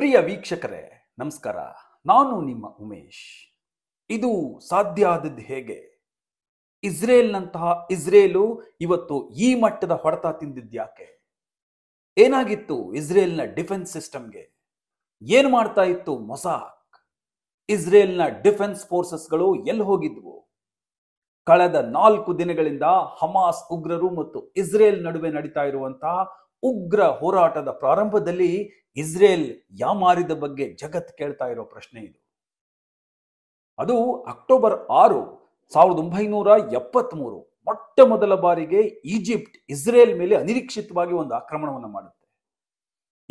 ಪ್ರಿಯ ವೀಕ್ಷಕರೇ ನಮಸ್ಕಾರ ನಾನು ನಿಮ್ಮ ಉಮೇಶ್ ಇದು ಸಾಧ್ಯ ಆದದ್ದು ಹೇಗೆ ಇಸ್ರೇಲ್ನಂತಹ ಇಸ್ರೇಲು ಇವತ್ತು ಈ ಮಟ್ಟದ ಹೊಡೆತ ತಿಂದಿದ್ಯಾಕೆ ಏನಾಗಿತ್ತು ಇಸ್ರೇಲ್ನ ಡಿಫೆನ್ಸ್ ಸಿಸ್ಟಮ್ಗೆ ಏನ್ ಮಾಡ್ತಾ ಇತ್ತು ಮೊಸಾಕ್ ಇಸ್ರೇಲ್ನ ಡಿಫೆನ್ಸ್ ಫೋರ್ಸಸ್ಗಳು ಎಲ್ಲಿ ಹೋಗಿದ್ವು ಕಳೆದ ನಾಲ್ಕು ದಿನಗಳಿಂದ ಹಮಾಸ್ ಉಗ್ರರು ಮತ್ತು ಇಸ್ರೇಲ್ ನಡುವೆ ನಡೀತಾ ಇರುವಂತಹ ಉಗ್ರ ಹೋರಾಟದ ಪ್ರಾರಂಭದಲ್ಲಿ ಇಸ್ರೇಲ್ ಯಾಮಾರಿದ ಬಗ್ಗೆ ಜಗತ್ ಕೇಳ್ತಾ ಇರೋ ಪ್ರಶ್ನೆ ಇದು ಅದು ಅಕ್ಟೋಬರ್ ಆರು ಸಾವಿರದ ಒಂಬೈನೂರ ಎಪ್ಪತ್ಮೂರು ಮೊಟ್ಟ ಮೊದಲ ಬಾರಿಗೆ ಈಜಿಪ್ಟ್ ಇಸ್ರೇಲ್ ಮೇಲೆ ಅನಿರೀಕ್ಷಿತವಾಗಿ ಒಂದು ಆಕ್ರಮಣವನ್ನು ಮಾಡುತ್ತೆ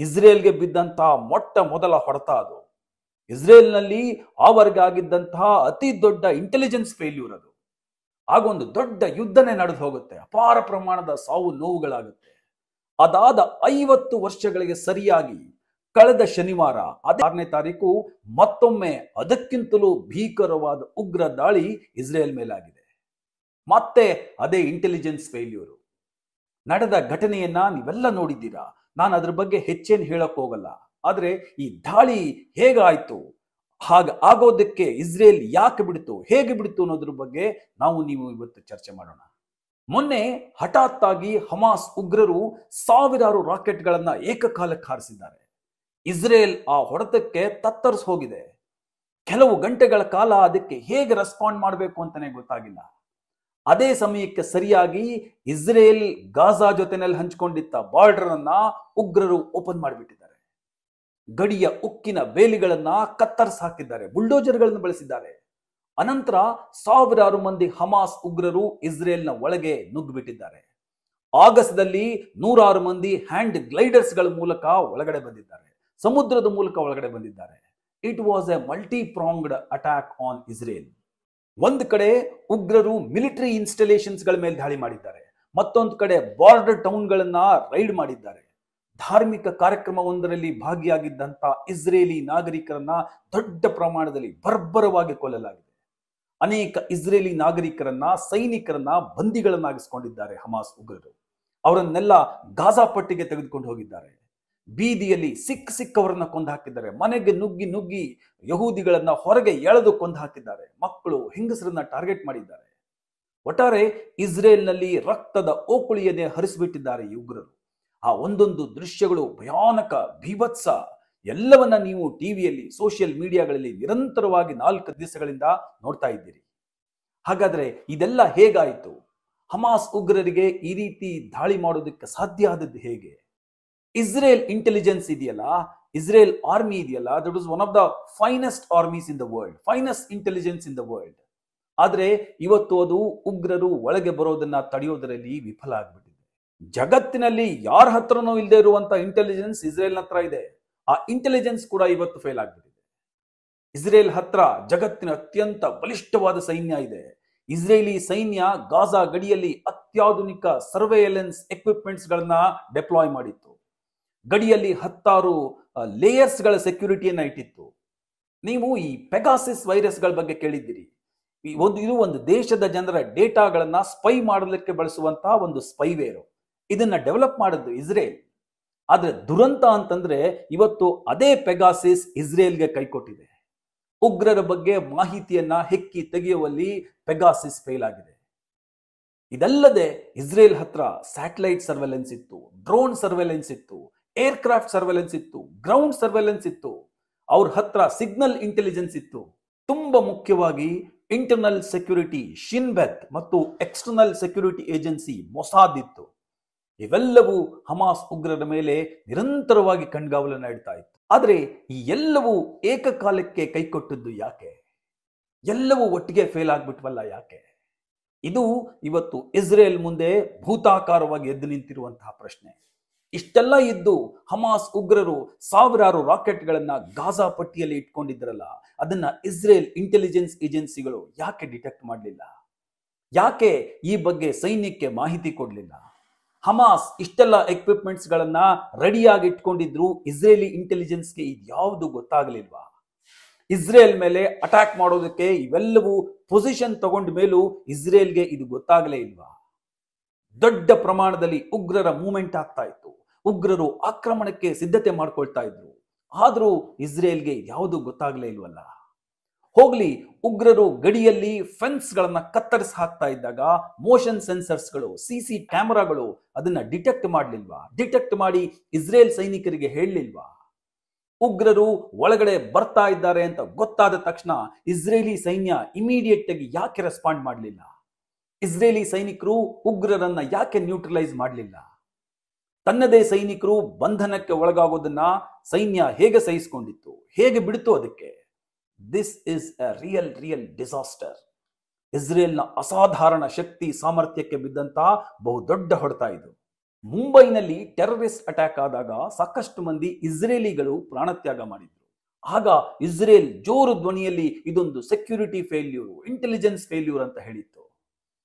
ಇಸ್ರೇಲ್ಗೆ ಬಿದ್ದಂತಹ ಮೊಟ್ಟ ಮೊದಲ ಹೊಡೆತ ಅದು ಇಸ್ರೇಲ್ನಲ್ಲಿ ಆವರೆಗೆ ಆಗಿದ್ದಂತಹ ಅತಿ ದೊಡ್ಡ ಇಂಟೆಲಿಜೆನ್ಸ್ ಫೇಲ್ಯೂರ್ ಅದು ಒಂದು ದೊಡ್ಡ ಯುದ್ಧನೇ ನಡೆದು ಹೋಗುತ್ತೆ ಅಪಾರ ಪ್ರಮಾಣದ ಸಾವು ನೋವುಗಳಾಗುತ್ತೆ ಅದಾದ ಐವತ್ತು ವರ್ಷಗಳಿಗೆ ಸರಿಯಾಗಿ ಕಳೆದ ಶನಿವಾರ ಆರನೇ ತಾರೀಕು ಮತ್ತೊಮ್ಮೆ ಅದಕ್ಕಿಂತಲೂ ಭೀಕರವಾದ ಉಗ್ರ ದಾಳಿ ಇಸ್ರೇಲ್ ಮೇಲಾಗಿದೆ ಮತ್ತೆ ಅದೇ ಇಂಟೆಲಿಜೆನ್ಸ್ ಫೇಲ್ಯೂರು ನಡೆದ ಘಟನೆಯನ್ನ ನೀವೆಲ್ಲ ನೋಡಿದ್ದೀರಾ ನಾನು ಅದ್ರ ಬಗ್ಗೆ ಹೆಚ್ಚೇನು ಹೇಳಕ್ ಹೋಗಲ್ಲ ಆದ್ರೆ ಈ ದಾಳಿ ಹೇಗಾಯ್ತು ಹಾಗ ಆಗೋದಕ್ಕೆ ಇಸ್ರೇಲ್ ಯಾಕೆ ಬಿಡ್ತು ಹೇಗೆ ಬಿಡ್ತು ಅನ್ನೋದ್ರ ಬಗ್ಗೆ ನಾವು ನೀವು ಇವತ್ತು ಚರ್ಚೆ ಮಾಡೋಣ ಮೊನ್ನೆ ಹಠಾತ್ ಆಗಿ ಹಮಾಸ್ ಉಗ್ರರು ಸಾವಿರಾರು ಗಳನ್ನ ಏಕಕಾಲಕ್ಕೆ ಹಾರಿಸಿದ್ದಾರೆ ಇಸ್ರೇಲ್ ಆ ಹೊಡೆತಕ್ಕೆ ತತ್ತರಿಸ ಹೋಗಿದೆ ಕೆಲವು ಗಂಟೆಗಳ ಕಾಲ ಅದಕ್ಕೆ ಹೇಗೆ ರೆಸ್ಪಾಂಡ್ ಮಾಡಬೇಕು ಅಂತಾನೆ ಗೊತ್ತಾಗಿಲ್ಲ ಅದೇ ಸಮಯಕ್ಕೆ ಸರಿಯಾಗಿ ಇಸ್ರೇಲ್ ಗಾಜಾ ಜೊತೆನಲ್ಲಿ ಹಂಚಿಕೊಂಡಿದ್ದ ಬಾರ್ಡರ್ ಅನ್ನ ಉಗ್ರರು ಓಪನ್ ಮಾಡಿಬಿಟ್ಟಿದ್ದಾರೆ ಗಡಿಯ ಉಕ್ಕಿನ ಬೇಲಿಗಳನ್ನ ಕತ್ತರಿಸ ಹಾಕಿದ್ದಾರೆ ಬುಲ್ಡೋಜರ್ಗಳನ್ನು ಬಳಸಿದ್ದಾರೆ ಅನಂತರ ಸಾವಿರಾರು ಮಂದಿ ಹಮಾಸ್ ಉಗ್ರರು ಇಸ್ರೇಲ್ನ ಒಳಗೆ ನುಗ್ಗಿಬಿಟ್ಟಿದ್ದಾರೆ ಆಗಸ್ಟ್ದಲ್ಲಿ ನೂರಾರು ಮಂದಿ ಹ್ಯಾಂಡ್ ಗ್ಲೈಡರ್ಸ್ ಗಳ ಮೂಲಕ ಒಳಗಡೆ ಬಂದಿದ್ದಾರೆ ಸಮುದ್ರದ ಮೂಲಕ ಒಳಗಡೆ ಬಂದಿದ್ದಾರೆ it was a multi pronged attack on Israel ಒಂದು ಕಡೆ ಉಗ್ರರು ಮಿಲಿಟರಿ ಇನ್ಸ್ಟಲೇಷನ್ಸ್ ಗಳ ಮೇಲೆ ದಾಳಿ ಮಾಡಿದ್ದಾರೆ ಮತ್ತೊಂದು ಕಡೆ ಬಾರ್ಡರ್ ಟೌನ್ ರೈಡ್ ಮಾಡಿದ್ದಾರೆ ಧಾರ್ಮಿಕ ಕಾರ್ಯಕ್ರಮವೊಂದರಲ್ಲಿ ಭಾಗಿಯಾಗಿದ್ದಂಥ ಇಸ್ರೇಲಿ ನಾಗರಿಕರನ್ನ ದೊಡ್ಡ ಪ್ರಮಾಣದಲ್ಲಿ ಬರ್ಬರವಾಗಿ ಕೊಲ್ಲಲಾಗಿದೆ ಅನೇಕ ಇಸ್ರೇಲಿ ನಾಗರಿಕರನ್ನ ಸೈನಿಕರನ್ನ ಬಂದಿಗಳನ್ನಾಗಿಸ್ಕೊಂಡಿದ್ದಾರೆ ಹಮಾಸ್ ಉಗ್ರರು ಅವರನ್ನೆಲ್ಲ ಗಾಜಾ ಪಟ್ಟಿಗೆ ತೆಗೆದುಕೊಂಡು ಹೋಗಿದ್ದಾರೆ ಬೀದಿಯಲ್ಲಿ ಸಿಕ್ಕ ಸಿಕ್ಕವರನ್ನ ಕೊಂದು ಹಾಕಿದ್ದಾರೆ ಮನೆಗೆ ನುಗ್ಗಿ ನುಗ್ಗಿ ಯಹೂದಿಗಳನ್ನ ಹೊರಗೆ ಎಳೆದು ಕೊಂದು ಹಾಕಿದ್ದಾರೆ ಮಕ್ಕಳು ಹೆಂಗಸರನ್ನ ಟಾರ್ಗೆಟ್ ಮಾಡಿದ್ದಾರೆ ಒಟ್ಟಾರೆ ಇಸ್ರೇಲ್ನಲ್ಲಿ ರಕ್ತದ ಓಕುಳಿಯನ್ನೇ ಹರಿಸಿಬಿಟ್ಟಿದ್ದಾರೆ ಈ ಉಗ್ರರು ಆ ಒಂದೊಂದು ದೃಶ್ಯಗಳು ಭಯಾನಕ ಭೀಭತ್ಸ ಎಲ್ಲವನ್ನ ನೀವು ಟಿವಿಯಲ್ಲಿ ಸೋಷಿಯಲ್ ಮೀಡಿಯಾಗಳಲ್ಲಿ ನಿರಂತರವಾಗಿ ನಾಲ್ಕು ದಿವಸಗಳಿಂದ ನೋಡ್ತಾ ಇದ್ದೀರಿ ಹಾಗಾದ್ರೆ ಇದೆಲ್ಲ ಹೇಗಾಯಿತು ಹಮಾಸ್ ಉಗ್ರರಿಗೆ ಈ ರೀತಿ ದಾಳಿ ಮಾಡೋದಕ್ಕೆ ಸಾಧ್ಯ ಆದದ್ದು ಹೇಗೆ ಇಸ್ರೇಲ್ ಇಂಟೆಲಿಜೆನ್ಸ್ ಇದೆಯಲ್ಲ ಇಸ್ರೇಲ್ ಆರ್ಮಿ ಇದೆಯಲ್ಲ that is one of the finest armies in the world finest intelligence in the world ಆದರೆ ಇವತ್ತು ಅದು ಉಗ್ರರು ಒಳಗೆ ಬರೋದನ್ನ ತಡೆಯೋದರಲ್ಲಿ ವಿಫಲ ಆಗ್ಬಿಟ್ಟಿದೆ ಜಗತ್ತಿನಲ್ಲಿ ಯಾರ ಹತ್ರನೂ ಇಲ್ಲದೆ ಇರುವಂತ ಇಂಟೆಲಿಜೆನ್ಸ್ ಇಸ್ರೇಲ್ ಹತ್ರ ಇದೆ ಆ ಇಂಟೆಲಿಜೆನ್ಸ್ ಕೂಡ ಇವತ್ತು ಫೇಲ್ ಆಗ್ಬಿಟ್ಟಿದೆ ಇಸ್ರೇಲ್ ಹತ್ರ ಜಗತ್ತಿನ ಅತ್ಯಂತ ಬಲಿಷ್ಠವಾದ ಸೈನ್ಯ ಇದೆ ಇಸ್ರೇಲಿ ಸೈನ್ಯ ಗಾಜಾ ಗಡಿಯಲ್ಲಿ ಅತ್ಯಾಧುನಿಕ ಸರ್ವೇಯಲೆನ್ಸ್ ಎಕ್ವಿಪ್ಮೆಂಟ್ಸ್ ಗಳನ್ನ ಡೆಪ್ಲಾಯ್ ಮಾಡಿತ್ತು ಗಡಿಯಲ್ಲಿ ಹತ್ತಾರು ಲೇಯರ್ಸ್ ಗಳ ಸೆಕ್ಯೂರಿಟಿಯನ್ನ ಇಟ್ಟಿತ್ತು ನೀವು ಈ ಪೆಗಾಸಿಸ್ ವೈರಸ್ಗಳ ಬಗ್ಗೆ ಕೇಳಿದ್ದೀರಿ ಒಂದು ಇದು ಒಂದು ದೇಶದ ಜನರ ಡೇಟಾಗಳನ್ನ ಸ್ಪೈ ಮಾಡಲಿಕ್ಕೆ ಬಳಸುವಂತಹ ಒಂದು ಸ್ಪೈವೇರು ಇದನ್ನ ಡೆವಲಪ್ ಮಾಡಿದ್ದು ಇಸ್ರೇಲ್ ಆದರೆ ದುರಂತ ಅಂತಂದ್ರೆ ಇವತ್ತು ಅದೇ ಪೆಗಾಸಿಸ್ ಇಸ್ರೇಲ್ಗೆ ಕೈಕೊಟ್ಟಿದೆ ಉಗ್ರರ ಬಗ್ಗೆ ಮಾಹಿತಿಯನ್ನ ಹೆಕ್ಕಿ ತೆಗೆಯುವಲ್ಲಿ ಪೆಗಾಸಿಸ್ ಫೇಲ್ ಆಗಿದೆ ಇದಲ್ಲದೆ ಇಸ್ರೇಲ್ ಹತ್ರ ಸ್ಯಾಟಲೈಟ್ ಸರ್ವೆಲೆನ್ಸ್ ಇತ್ತು ಡ್ರೋನ್ ಸರ್ವೆಲೆನ್ಸ್ ಇತ್ತು ಏರ್ಕ್ರಾಫ್ಟ್ ಸರ್ವೆಲೆನ್ಸ್ ಇತ್ತು ಗ್ರೌಂಡ್ ಸರ್ವೆಲೆನ್ಸ್ ಇತ್ತು ಅವ್ರ ಹತ್ರ ಸಿಗ್ನಲ್ ಇಂಟೆಲಿಜೆನ್ಸ್ ಇತ್ತು ತುಂಬಾ ಮುಖ್ಯವಾಗಿ ಇಂಟರ್ನಲ್ ಸೆಕ್ಯೂರಿಟಿ ಶಿನ್ಬೆತ್ ಮತ್ತು ಎಕ್ಸ್ಟರ್ನಲ್ ಸೆಕ್ಯೂರಿಟಿ ಏಜೆನ್ಸಿ ಮೊಸಾದ್ ಇತ್ತು ಇವೆಲ್ಲವೂ ಹಮಾಸ್ ಉಗ್ರರ ಮೇಲೆ ನಿರಂತರವಾಗಿ ಕಣ್ಗಾವಲನ್ನು ಇಡ್ತಾ ಇತ್ತು ಆದರೆ ಈ ಎಲ್ಲವೂ ಏಕಕಾಲಕ್ಕೆ ಕೈಕೊಟ್ಟದ್ದು ಯಾಕೆ ಎಲ್ಲವೂ ಒಟ್ಟಿಗೆ ಫೇಲ್ ಆಗ್ಬಿಟ್ವಲ್ಲ ಯಾಕೆ ಇದು ಇವತ್ತು ಇಸ್ರೇಲ್ ಮುಂದೆ ಭೂತಾಕಾರವಾಗಿ ಎದ್ದು ನಿಂತಿರುವಂತಹ ಪ್ರಶ್ನೆ ಇಷ್ಟೆಲ್ಲ ಇದ್ದು ಹಮಾಸ್ ಉಗ್ರರು ಸಾವಿರಾರು ರಾಕೆಟ್ಗಳನ್ನ ಗಾಜಾ ಪಟ್ಟಿಯಲ್ಲಿ ಇಟ್ಕೊಂಡಿದ್ರಲ್ಲ ಅದನ್ನ ಇಸ್ರೇಲ್ ಇಂಟೆಲಿಜೆನ್ಸ್ ಏಜೆನ್ಸಿಗಳು ಯಾಕೆ ಡಿಟೆಕ್ಟ್ ಮಾಡಲಿಲ್ಲ ಯಾಕೆ ಈ ಬಗ್ಗೆ ಸೈನ್ಯಕ್ಕೆ ಮಾಹಿತಿ ಕೊಡಲಿಲ್ಲ ಹಮಾಸ್ ಇಷ್ಟೆಲ್ಲ ಎಕ್ವಿಪ್ಮೆಂಟ್ಸ್ಗಳನ್ನ ರೆಡಿಯಾಗಿ ಇಟ್ಕೊಂಡಿದ್ರು ಇಸ್ರೇಲಿ ಇಂಟೆಲಿಜೆನ್ಸ್ಗೆ ಯಾವುದು ಗೊತ್ತಾಗಲಿಲ್ವಾ ಇಸ್ರೇಲ್ ಮೇಲೆ ಅಟ್ಯಾಕ್ ಮಾಡೋದಕ್ಕೆ ಇವೆಲ್ಲವೂ ಪೊಸಿಷನ್ ತಗೊಂಡ ಮೇಲೂ ಇಸ್ರೇಲ್ಗೆ ಇದು ಗೊತ್ತಾಗಲೇ ಇಲ್ವಾ ದೊಡ್ಡ ಪ್ರಮಾಣದಲ್ಲಿ ಉಗ್ರರ ಮೂವ್ಮೆಂಟ್ ಆಗ್ತಾ ಇತ್ತು ಉಗ್ರರು ಆಕ್ರಮಣಕ್ಕೆ ಸಿದ್ಧತೆ ಮಾಡ್ಕೊಳ್ತಾ ಇದ್ರು ಆದರೂ ಇಸ್ರೇಲ್ಗೆ ಯಾವುದು ಗೊತ್ತಾಗಲೇ ಇಲ್ವಲ್ಲ ಹೋಗ್ಲಿ ಉಗ್ರರು ಗಡಿಯಲ್ಲಿ ಫೆನ್ಸ್ಗಳನ್ನು ಕತ್ತರಿಸಿ ಹಾಕ್ತಾ ಇದ್ದಾಗ ಮೋಷನ್ ಸೆನ್ಸರ್ಸ್ಗಳು ಸಿ ಸಿ ಕ್ಯಾಮರಾಗಳು ಅದನ್ನ ಡಿಟೆಕ್ಟ್ ಮಾಡ್ಲಿಲ್ವಾ ಡಿಟೆಕ್ಟ್ ಮಾಡಿ ಇಸ್ರೇಲ್ ಸೈನಿಕರಿಗೆ ಹೇಳಲಿಲ್ವಾ ಉಗ್ರರು ಒಳಗಡೆ ಬರ್ತಾ ಇದ್ದಾರೆ ಅಂತ ಗೊತ್ತಾದ ತಕ್ಷಣ ಇಸ್ರೇಲಿ ಸೈನ್ಯ ಇಮಿಡಿಯೇಟ್ ಆಗಿ ಯಾಕೆ ರೆಸ್ಪಾಂಡ್ ಮಾಡಲಿಲ್ಲ ಇಸ್ರೇಲಿ ಸೈನಿಕರು ಉಗ್ರರನ್ನ ಯಾಕೆ ನ್ಯೂಟ್ರಲೈಸ್ ಮಾಡಲಿಲ್ಲ ತನ್ನದೇ ಸೈನಿಕರು ಬಂಧನಕ್ಕೆ ಒಳಗಾಗೋದನ್ನ ಸೈನ್ಯ ಹೇಗೆ ಸಹಿಸಿಕೊಂಡಿತ್ತು ಹೇಗೆ ಬಿಡ್ತು ಅದಕ್ಕೆ this is a real real disaster Israel ನ ಅಸಾಧಾರಣ ಶಕ್ತಿ ಸಾಮರ್ಥ್ಯಕ್ಕೆ ಬಿದ್ದಂತಹ ಬಹುದೊಡ್ಡ ಹೊಡೆತ ಇದು ಮುಂಬೈನಲ್ಲಿ ಟೆರರಿಸ್ಟ್ ಅಟ್ಯಾಕ್ ಆದಾಗ ಸಾಕಷ್ಟು ಮಂದಿ ಇಸ್ರೇಲಿಗಳು ಪ್ರಾಣತ್ಯಾಗ ಮಾಡಿದ್ರು ಆಗ ಇಸ್ರೇಲ್ ಜೋರು ಧ್ವನಿಯಲ್ಲಿ ಇದೊಂದು ಸೆಕ್ಯೂರಿಟಿ ಫೇಲ್ಯೂರ್ ಇಂಟೆಲಿಜೆನ್ಸ್ ಫೇಲ್ಯೂರ್ ಅಂತ ಹೇಳಿತ್ತು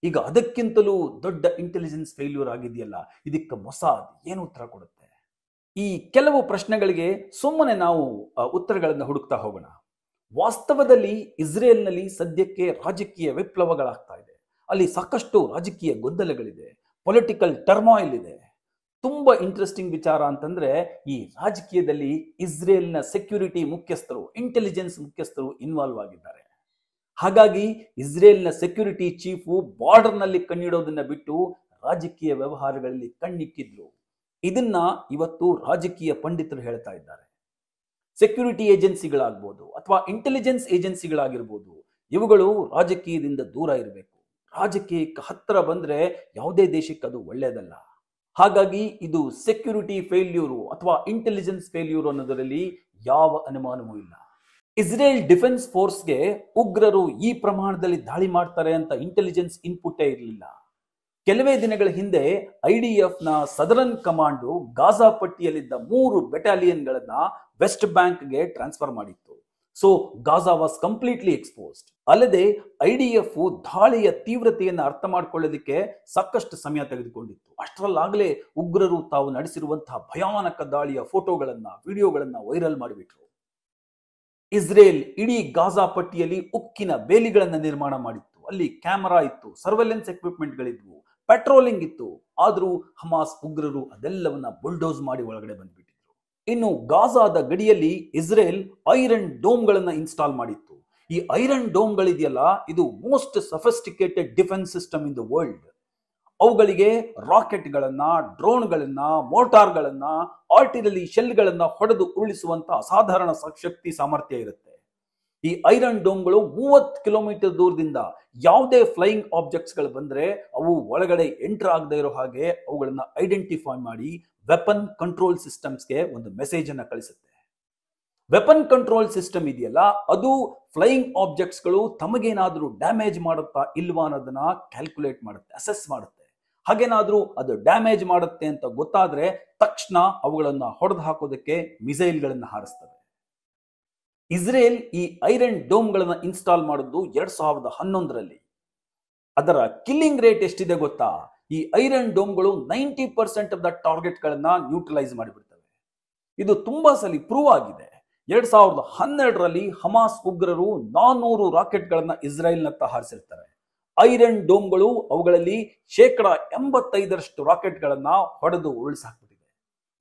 ಈಗ ಅದಕ್ಕಿಂತಲೂ ದೊಡ್ಡ ಇಂಟೆಲಿಜೆನ್ಸ್ ಫೇಲ್ಯೂರ್ ಆಗಿದೆಯಲ್ಲ ಇದಕ್ಕೆ ಮೊಸಾದ್ ಏನು ಉತ್ತರ ಕೊಡುತ್ತೆ ಈ ಕೆಲವು ಪ್ರಶ್ನೆಗಳಿಗೆ ಸುಮ್ಮನೆ ನಾವು ಉತ್ತರಗಳನ್ನು ಹುಡುಕ್ತಾ ಹೋಗೋಣ ವಾಸ್ತವದಲ್ಲಿ ಇಸ್ರೇಲ್ನಲ್ಲಿ ಸದ್ಯಕ್ಕೆ ರಾಜಕೀಯ ವಿಪ್ಲವಗಳಾಗ್ತಾ ಇದೆ ಅಲ್ಲಿ ಸಾಕಷ್ಟು ರಾಜಕೀಯ ಗೊಂದಲಗಳಿದೆ ಪೊಲಿಟಿಕಲ್ ಟರ್ಮಾಯಿಲ್ ಇದೆ ತುಂಬ ಇಂಟ್ರೆಸ್ಟಿಂಗ್ ವಿಚಾರ ಅಂತಂದ್ರೆ ಈ ರಾಜಕೀಯದಲ್ಲಿ ಇಸ್ರೇಲ್ನ ಸೆಕ್ಯೂರಿಟಿ ಮುಖ್ಯಸ್ಥರು ಇಂಟೆಲಿಜೆನ್ಸ್ ಮುಖ್ಯಸ್ಥರು ಇನ್ವಾಲ್ವ್ ಆಗಿದ್ದಾರೆ ಹಾಗಾಗಿ ಇಸ್ರೇಲ್ನ ಸೆಕ್ಯೂರಿಟಿ ಚೀಫು ಬಾರ್ಡರ್ನಲ್ಲಿ ಕಣ್ಣಿಡೋದನ್ನ ಬಿಟ್ಟು ರಾಜಕೀಯ ವ್ಯವಹಾರಗಳಲ್ಲಿ ಕಣ್ಣಿಕ್ಕಿದ್ರು ಇದನ್ನ ಇವತ್ತು ರಾಜಕೀಯ ಪಂಡಿತರು ಹೇಳ್ತಾ ಇದ್ದಾರೆ ಸೆಕ್ಯೂರಿಟಿ ಏಜೆನ್ಸಿಗಳಾಗ್ಬೋದು ಅಥವಾ ಇಂಟೆಲಿಜೆನ್ಸ್ ಏಜೆನ್ಸಿಗಳಾಗಿರ್ಬೋದು ಇವುಗಳು ರಾಜಕೀಯದಿಂದ ದೂರ ಇರಬೇಕು ರಾಜಕೀಯಕ್ಕೆ ಹತ್ತಿರ ಬಂದ್ರೆ ಯಾವುದೇ ದೇಶಕ್ಕೆ ಅದು ಒಳ್ಳೆಯದಲ್ಲ ಹಾಗಾಗಿ ಇದು ಸೆಕ್ಯೂರಿಟಿ ಫೇಲ್ಯೂರು ಅಥವಾ ಇಂಟೆಲಿಜೆನ್ಸ್ ಫೇಲ್ಯೂರು ಅನ್ನೋದರಲ್ಲಿ ಯಾವ ಅನುಮಾನವೂ ಇಲ್ಲ ಇಸ್ರೇಲ್ ಡಿಫೆನ್ಸ್ ಫೋರ್ಸ್ಗೆ ಉಗ್ರರು ಈ ಪ್ರಮಾಣದಲ್ಲಿ ದಾಳಿ ಮಾಡ್ತಾರೆ ಅಂತ ಇಂಟೆಲಿಜೆನ್ಸ್ ಇನ್ಪುಟೇ ಇರಲಿಲ್ಲ ಕೆಲವೇ ದಿನಗಳ ಹಿಂದೆ ಐ ಡಿ ನ ಸದರನ್ ಕಮಾಂಡು ಗಾಜಾ ಪಟ್ಟಿಯಲ್ಲಿದ್ದ ಮೂರು ಬೆಟಾಲಿಯನ್ಗಳನ್ನ ವೆಸ್ಟ್ ಬ್ಯಾಂಕ್ಗೆ ಟ್ರಾನ್ಸ್ಫರ್ ಮಾಡಿತ್ತು so Gaza was completely exposed ಅಲ್ಲದೆ ಐ ಡಿ ಎಫ್ ದಾಳಿಯ ತೀವ್ರತೆಯನ್ನು ಅರ್ಥ ಮಾಡಿಕೊಳ್ಳೋದಕ್ಕೆ ಸಾಕಷ್ಟು ಸಮಯ ತೆಗೆದುಕೊಂಡಿತ್ತು ಅಷ್ಟರಲ್ಲಾಗಲೇ ಉಗ್ರರು ತಾವು ನಡೆಸಿರುವಂತಹ ಭಯಾನಕ ದಾಳಿಯ ಫೋಟೋಗಳನ್ನ ವಿಡಿಯೋಗಳನ್ನ ವೈರಲ್ ಮಾಡಿಬಿಟ್ರು ಇಸ್ರೇಲ್ ಇಡೀ ಗಾಜಾ ಪಟ್ಟಿಯಲ್ಲಿ ಉಕ್ಕಿನ ಬೇಲಿಗಳನ್ನ ನಿರ್ಮಾಣ ಮಾಡಿತ್ತು ಅಲ್ಲಿ ಕ್ಯಾಮರಾ ಇತ್ತು ಸರ್ವೆಲೆನ್ಸ್ ಎಕ್ವಿಪ್ಮೆಂಟ್ಗಳಿದ್ವು ಪೆಟ್ರೋಲಿಂಗ್ ಇತ್ತು ಆದರೂ ಹಮಾಸ್ ಉಗ್ರರು ಅದೆಲ್ಲವನ್ನ ಬುಲ್ಡೋಸ್ ಮಾಡಿ ಒಳಗಡೆ ಬಂದ್ಬಿಟ್ಟಿದ್ರು ಇನ್ನು ಗಾಜಾದ ಗಡಿಯಲ್ಲಿ ಇಸ್ರೇಲ್ ಐರನ್ ಡೋಮ್ಗಳನ್ನ ಇನ್ಸ್ಟಾಲ್ ಮಾಡಿತ್ತು ಈ ಐರನ್ ಡೋಮ್ಗಳಿದೆಯಲ್ಲ ಇದು most sophisticated defence system in the world ಅವುಗಳಿಗೆ ರಾಕೆಟ್ಗಳನ್ನ ಡ್ರೋನ್ಗಳನ್ನ ಮೋಟಾರ್ಗಳನ್ನ ಆರ್ಟಿಲರಿ ಶೆಲ್ಗಳನ್ನ ಹೊಡೆದು ಉರುಳಿಸುವಂತಹ ಅಸಾಧಾರಣ ಶಕ್ತಿ ಸಾಮರ್ಥ್ಯ ಇರುತ್ತೆ ಈ ಐರನ್ ಡೋಮ್ಗಳು ಮೂವತ್ತು ಕಿಲೋಮೀಟರ್ ದೂರದಿಂದ ಯಾವುದೇ ಫ್ಲೈಯಿಂಗ್ ಆಬ್ಜೆಕ್ಟ್ಸ್ಗಳು ಬಂದರೆ ಅವು ಒಳಗಡೆ ಎಂಟರ್ ಆಗದೆ ಇರೋ ಹಾಗೆ ಅವುಗಳನ್ನು ಐಡೆಂಟಿಫೈ ಮಾಡಿ ವೆಪನ್ ಕಂಟ್ರೋಲ್ ಸಿಸ್ಟಮ್ಸ್ಗೆ ಒಂದು ಮೆಸೇಜ್ ಅನ್ನು ಕಳಿಸುತ್ತೆ ವೆಪನ್ ಕಂಟ್ರೋಲ್ ಸಿಸ್ಟಮ್ ಇದೆಯಲ್ಲ ಅದು ಫ್ಲೈಯಿಂಗ್ ಆಬ್ಜೆಕ್ಟ್ಸ್ಗಳು ತಮಗೇನಾದರೂ ಡ್ಯಾಮೇಜ್ ಮಾಡುತ್ತಾ ಇಲ್ವಾ ಅನ್ನೋದನ್ನ ಕ್ಯಾಲ್ಕುಲೇಟ್ ಮಾಡುತ್ತೆ ಅಸೆಸ್ ಮಾಡುತ್ತೆ ಹಾಗೇನಾದರೂ ಅದು ಡ್ಯಾಮೇಜ್ ಮಾಡುತ್ತೆ ಅಂತ ಗೊತ್ತಾದರೆ ತಕ್ಷಣ ಅವುಗಳನ್ನು ಹೊಡೆದು ಹಾಕೋದಕ್ಕೆ ಮಿಸೈಲ್ಗಳನ್ನು ಹಾರಿಸ್ತದೆ ಇಸ್ರೇಲ್ ಈ ಐರನ್ ಡೋಮ್ಗಳನ್ನು ಇನ್ಸ್ಟಾಲ್ ಮಾಡಿದ್ದು ಎರಡ್ ಸಾವಿರದ ಹನ್ನೊಂದರಲ್ಲಿ ಅದರ ಕಿಲ್ಲಿಂಗ್ ರೇಟ್ ಎಷ್ಟಿದೆ ಗೊತ್ತಾ ಈ ಐರನ್ ಡೋಮ್ಗಳು ನೈಂಟಿ ಪರ್ಸೆಂಟ್ ಆಫ್ ದ ಟಾರ್ಗೆಟ್ಗಳನ್ನು ನ್ಯೂಟ್ರಲೈಸ್ ಮಾಡಿಬಿಡ್ತವೆ ಇದು ತುಂಬಾ ಸಲ ಪ್ರೂವ್ ಆಗಿದೆ ಎರಡ್ ಸಾವಿರದ ಹನ್ನೆರಡರಲ್ಲಿ ಹಮಾಸ್ ಉಗ್ರರು ನಾನೂರು ರಾಕೆಟ್ಗಳನ್ನು ಇಸ್ರೇಲ್ನತ್ತ ಹಾರಿಸಿರ್ತಾರೆ ಐರನ್ ಡೋಮ್ಗಳು ಅವುಗಳಲ್ಲಿ ಶೇಕಡ ಎಂಬತ್ತೈದರಷ್ಟು ರಾಕೆಟ್ಗಳನ್ನು ಹೊಡೆದು ಉರುಳಿಸಾಕ್ತವೆ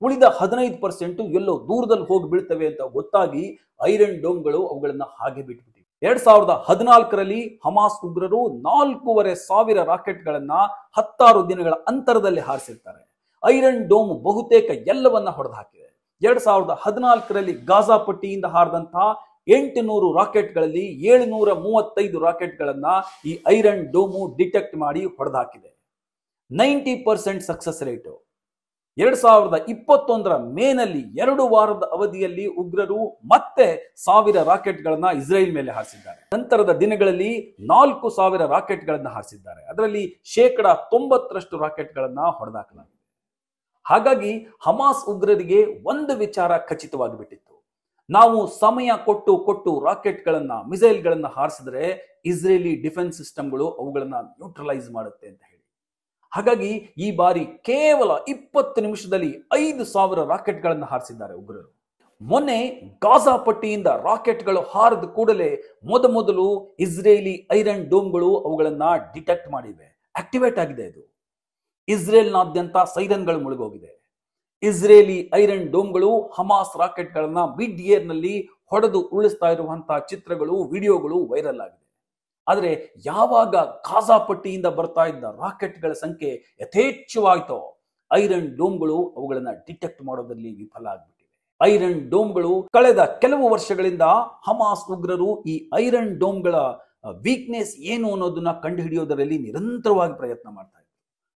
ಉಳಿದ ಹದಿನೈದು ಪರ್ಸೆಂಟ್ ಎಲ್ಲೋ ದೂರದಲ್ಲಿ ಹೋಗಿ ಬೀಳ್ತವೆ ಅಂತ ಗೊತ್ತಾಗಿ ಐರನ್ ಡೋಮ್ಗಳು ಅವುಗಳನ್ನ ಹಾಗೆ ಬಿಟ್ಬಿಟ್ಟಿವೆ ಎರಡ್ ಸಾವಿರದ ಹದಿನಾಲ್ಕರಲ್ಲಿ ಹಮಾಸ್ ಉಗ್ರರು ನಾಲ್ಕೂವರೆ ಸಾವಿರ ರಾಕೆಟ್ಗಳನ್ನ ಹತ್ತಾರು ದಿನಗಳ ಅಂತರದಲ್ಲಿ ಹಾರಿಸಿರ್ತಾರೆ ಐರನ್ ಡೋಮ್ ಬಹುತೇಕ ಎಲ್ಲವನ್ನ ಹೊಡೆದು ಹಾಕಿದೆ ಎರಡ್ ಸಾವಿರದ ಹದಿನಾಲ್ಕರಲ್ಲಿ ಗಾಜಾ ಪಟ್ಟಿಯಿಂದ ಹಾರಿದಂತಹ ಎಂಟುನೂರು ರಾಕೆಟ್ಗಳಲ್ಲಿ ಏಳುನೂರ ಮೂವತ್ತೈದು ರಾಕೆಟ್ಗಳನ್ನ ಈ ಐರನ್ ಡೋಮು ಡಿಟೆಕ್ಟ್ ಮಾಡಿ ಹೊಡೆದಾಕಿದೆ ನೈಂಟಿ ಪರ್ಸೆಂಟ್ ಸಕ್ಸಸ್ ರೇಟು ಎರಡ್ ಸಾವಿರದ ಇಪ್ಪತ್ತೊಂದರ ಮೇನಲ್ಲಿ ಎರಡು ವಾರದ ಅವಧಿಯಲ್ಲಿ ಉಗ್ರರು ಮತ್ತೆ ಸಾವಿರ ರಾಕೆಟ್ಗಳನ್ನ ಇಸ್ರೇಲ್ ಮೇಲೆ ಹಾರಿಸಿದ್ದಾರೆ ನಂತರದ ದಿನಗಳಲ್ಲಿ ನಾಲ್ಕು ಸಾವಿರ ಗಳನ್ನ ಹಾರಿಸಿದ್ದಾರೆ ಅದರಲ್ಲಿ ಶೇಕಡ ತೊಂಬತ್ತರಷ್ಟು ಗಳನ್ನ ಹೊಡೆದಾಕಲಾಗಿದೆ ಹಾಗಾಗಿ ಹಮಾಸ್ ಉಗ್ರರಿಗೆ ಒಂದು ವಿಚಾರ ಖಚಿತವಾಗಿಬಿಟ್ಟಿತ್ತು ನಾವು ಸಮಯ ಕೊಟ್ಟು ಕೊಟ್ಟು ಮಿಸೈಲ್ ಗಳನ್ನು ಹಾರಿಸಿದ್ರೆ ಇಸ್ರೇಲಿ ಡಿಫೆನ್ಸ್ ಸಿಸ್ಟಮ್ಗಳು ಅವುಗಳನ್ನ ನ್ಯೂಟ್ರಲೈಸ್ ಮಾಡುತ್ತೆ ಅಂತ ಹೇಳಿ ಹಾಗಾಗಿ ಈ ಬಾರಿ ಕೇವಲ ಇಪ್ಪತ್ತು ನಿಮಿಷದಲ್ಲಿ ಐದು ಸಾವಿರ ರಾಕೆಟ್ಗಳನ್ನು ಹಾರಿಸಿದ್ದಾರೆ ಉಗ್ರರು ಮೊನ್ನೆ ಗಾಜಾ ಪಟ್ಟಿಯಿಂದ ರಾಕೆಟ್ಗಳು ಹಾರಿದ ಕೂಡಲೇ ಮೊದಮೊದಲು ಇಸ್ರೇಲಿ ಐರನ್ ಡೋಮ್ಗಳು ಅವುಗಳನ್ನ ಡಿಟೆಕ್ಟ್ ಮಾಡಿವೆ ಆಕ್ಟಿವೇಟ್ ಆಗಿದೆ ಇದು ಇಸ್ರೇಲ್ನಾದ್ಯಂತ ಸೈರನ್ಗಳು ಮುಳುಗೋಗಿದೆ ಇಸ್ರೇಲಿ ಐರನ್ ಡೋಮ್ಗಳು ಹಮಾಸ್ ರಾಕೆಟ್ಗಳನ್ನು ಮಿಡ್ ನಲ್ಲಿ ಹೊಡೆದು ಉರುಳಿಸ್ತಾ ಇರುವಂತಹ ಚಿತ್ರಗಳು ವಿಡಿಯೋಗಳು ವೈರಲ್ ಆಗಿದೆ ಆದರೆ ಯಾವಾಗ ಕಾಜಾಪಟ್ಟಿಯಿಂದ ಬರ್ತಾ ಇದ್ದ ರಾಕೆಟ್ಗಳ ಸಂಖ್ಯೆ ಯಥೇಚ್ಛವಾಯಿತೋ ಐರನ್ ಡೋಮ್ಗಳು ಅವುಗಳನ್ನು ಡಿಟೆಕ್ಟ್ ಮಾಡೋದರಲ್ಲಿ ವಿಫಲ ಆಗ್ಬಿಟ್ಟಿವೆ ಐರನ್ ಡೋಮ್ಗಳು ಕಳೆದ ಕೆಲವು ವರ್ಷಗಳಿಂದ ಹಮಾಸ್ ಉಗ್ರರು ಈ ಐರನ್ ಡೋಮ್ಗಳ ವೀಕ್ನೆಸ್ ಏನು ಅನ್ನೋದನ್ನ ಕಂಡುಹಿಡಿಯೋದರಲ್ಲಿ ನಿರಂತರವಾಗಿ ಪ್ರಯತ್ನ ಮಾಡ್ತಾ ಇದ್ರು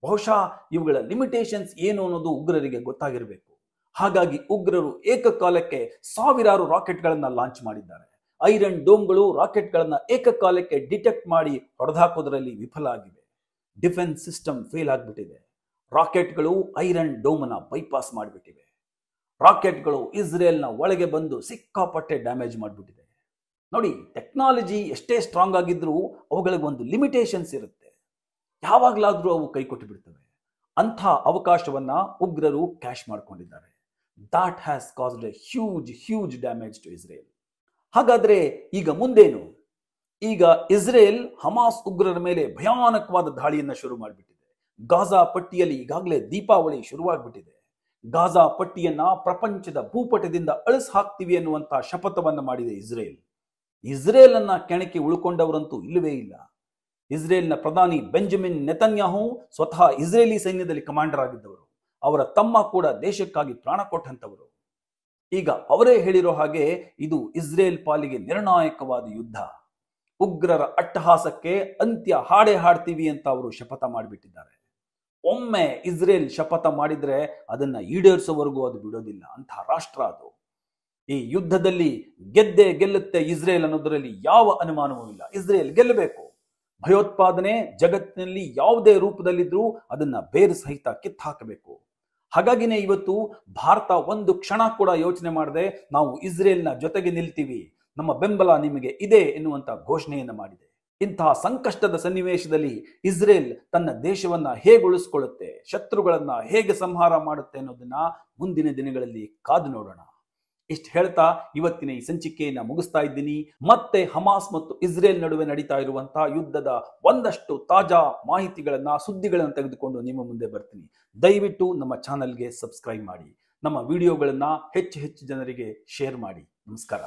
ಬಹುಶಃ ಇವುಗಳ ಲಿಮಿಟೇಷನ್ಸ್ ಏನು ಅನ್ನೋದು ಉಗ್ರರಿಗೆ ಗೊತ್ತಾಗಿರಬೇಕು ಹಾಗಾಗಿ ಉಗ್ರರು ಏಕಕಾಲಕ್ಕೆ ಸಾವಿರಾರು ರಾಕೆಟ್ಗಳನ್ನು ಲಾಂಚ್ ಮಾಡಿದ್ದಾರೆ ಐರನ್ ಡೋಮ್ಗಳು ರಾಕೆಟ್ಗಳನ್ನು ಏಕಕಾಲಕ್ಕೆ ಡಿಟೆಕ್ಟ್ ಮಾಡಿ ಹೊಡೆದಾಕೋದ್ರಲ್ಲಿ ವಿಫಲ ಆಗಿದೆ ಡಿಫೆನ್ಸ್ ಸಿಸ್ಟಮ್ ಫೇಲ್ ಆಗಿಬಿಟ್ಟಿದೆ ರಾಕೆಟ್ಗಳು ಐರನ್ ಡೋಮ್ನ ಬೈಪಾಸ್ ಮಾಡಿಬಿಟ್ಟಿವೆ ರಾಕೆಟ್ಗಳು ಇಸ್ರೇಲ್ನ ಒಳಗೆ ಬಂದು ಸಿಕ್ಕಾಪಟ್ಟೆ ಡ್ಯಾಮೇಜ್ ಮಾಡಿಬಿಟ್ಟಿದೆ ನೋಡಿ ಟೆಕ್ನಾಲಜಿ ಎಷ್ಟೇ ಸ್ಟ್ರಾಂಗ್ ಆಗಿದ್ರೂ ಅವುಗಳಿಗೆ ಒಂದು ಲಿಮಿಟೇಷನ್ಸ್ ಇರುತ್ತೆ ಯಾವಾಗಲಾದರೂ ಅವು ಕೈ ಕೊಟ್ಟು ಬಿಡ್ತವೆ ಅಂಥ ಅವಕಾಶವನ್ನ ಉಗ್ರರು ಕ್ಯಾಶ್ ಮಾಡ್ಕೊಂಡಿದ್ದಾರೆ that has caused a huge huge damage to Israel ಹಾಗಾದ್ರೆ ಈಗ ಮುಂದೇನು ಈಗ ಇಸ್ರೇಲ್ ಹಮಾಸ್ ಉಗ್ರರ ಮೇಲೆ ಭಯಾನಕವಾದ ದಾಳಿಯನ್ನ ಶುರು ಮಾಡಿಬಿಟ್ಟಿದೆ ಗಾಜಾ ಪಟ್ಟಿಯಲ್ಲಿ ಈಗಾಗಲೇ ದೀಪಾವಳಿ ಶುರುವಾಗ್ಬಿಟ್ಟಿದೆ ಗಾಜಾ ಪಟ್ಟಿಯನ್ನ ಪ್ರಪಂಚದ ಭೂಪಟದಿಂದ ಅಳಿಸ್ ಹಾಕ್ತೀವಿ ಅನ್ನುವಂತಹ ಶಪಥವನ್ನ ಮಾಡಿದೆ ಇಸ್ರೇಲ್ ಇಸ್ರೇಲ್ ಅನ್ನ ಕೆಣಕಿ ಉಳ್ಕೊಂಡವರಂತೂ ಇಲ್ಲವೇ ಇಲ್ಲ ಇಸ್ರೇಲ್ನ ಪ್ರಧಾನಿ ಬೆಂಜಮಿನ್ ನೆತನ್ಯಾಹು ಸ್ವತಃ ಇಸ್ರೇಲಿ ಸೈನ್ಯದಲ್ಲಿ ಕಮಾಂಡರ್ ಆಗಿದ್ದವರು ಅವರ ತಮ್ಮ ಕೂಡ ದೇಶಕ್ಕಾಗಿ ಪ್ರಾಣ ಕೊಟ್ಟಂತವರು ಈಗ ಅವರೇ ಹೇಳಿರೋ ಹಾಗೆ ಇದು ಇಸ್ರೇಲ್ ಪಾಲಿಗೆ ನಿರ್ಣಾಯಕವಾದ ಯುದ್ಧ ಉಗ್ರರ ಅಟ್ಟಹಾಸಕ್ಕೆ ಅಂತ್ಯ ಹಾಡೆ ಹಾಡ್ತೀವಿ ಅಂತ ಅವರು ಶಪಥ ಮಾಡಿಬಿಟ್ಟಿದ್ದಾರೆ ಒಮ್ಮೆ ಇಸ್ರೇಲ್ ಶಪಥ ಮಾಡಿದ್ರೆ ಅದನ್ನ ಈಡೇರಿಸೋವರೆಗೂ ಅದು ಬಿಡೋದಿಲ್ಲ ಅಂತ ರಾಷ್ಟ್ರ ಅದು ಈ ಯುದ್ಧದಲ್ಲಿ ಗೆದ್ದೆ ಗೆಲ್ಲುತ್ತೆ ಇಸ್ರೇಲ್ ಅನ್ನೋದರಲ್ಲಿ ಯಾವ ಅನುಮಾನವೂ ಇಲ್ಲ ಇಸ್ರೇಲ್ ಗೆಲ್ಲಬೇಕು ಭಯೋತ್ಪಾದನೆ ಜಗತ್ತಿನಲ್ಲಿ ಯಾವುದೇ ರೂಪದಲ್ಲಿದ್ರೂ ಅದನ್ನ ಬೇರು ಸಹಿತ ಕಿತ್ತಾಕಬೇಕು ಹಾಗಾಗಿನೇ ಇವತ್ತು ಭಾರತ ಒಂದು ಕ್ಷಣ ಕೂಡ ಯೋಚನೆ ಮಾಡದೆ ನಾವು ಇಸ್ರೇಲ್ನ ಜೊತೆಗೆ ನಿಲ್ತೀವಿ ನಮ್ಮ ಬೆಂಬಲ ನಿಮಗೆ ಇದೆ ಎನ್ನುವಂಥ ಘೋಷಣೆಯನ್ನು ಮಾಡಿದೆ ಇಂತಹ ಸಂಕಷ್ಟದ ಸನ್ನಿವೇಶದಲ್ಲಿ ಇಸ್ರೇಲ್ ತನ್ನ ದೇಶವನ್ನ ಹೇಗೆ ಉಳಿಸ್ಕೊಳ್ಳುತ್ತೆ ಶತ್ರುಗಳನ್ನ ಹೇಗೆ ಸಂಹಾರ ಮಾಡುತ್ತೆ ಅನ್ನೋದನ್ನ ಮುಂದಿನ ದಿನಗಳಲ್ಲಿ ಕಾದು ನೋಡೋಣ ಇಷ್ಟು ಹೇಳ್ತಾ ಇವತ್ತಿನ ಈ ಸಂಚಿಕೆಯನ್ನ ಮುಗಿಸ್ತಾ ಇದ್ದೀನಿ ಮತ್ತೆ ಹಮಾಸ್ ಮತ್ತು ಇಸ್ರೇಲ್ ನಡುವೆ ನಡೀತಾ ಇರುವಂತಹ ಯುದ್ಧದ ಒಂದಷ್ಟು ತಾಜಾ ಮಾಹಿತಿಗಳನ್ನ ಸುದ್ದಿಗಳನ್ನು ತೆಗೆದುಕೊಂಡು ನಿಮ್ಮ ಮುಂದೆ ಬರ್ತೀನಿ ದಯವಿಟ್ಟು ನಮ್ಮ ಚಾನಲ್ಗೆ ಸಬ್ಸ್ಕ್ರೈಬ್ ಮಾಡಿ ನಮ್ಮ ವಿಡಿಯೋಗಳನ್ನ ಹೆಚ್ಚು ಹೆಚ್ಚು ಜನರಿಗೆ ಶೇರ್ ಮಾಡಿ ನಮಸ್ಕಾರ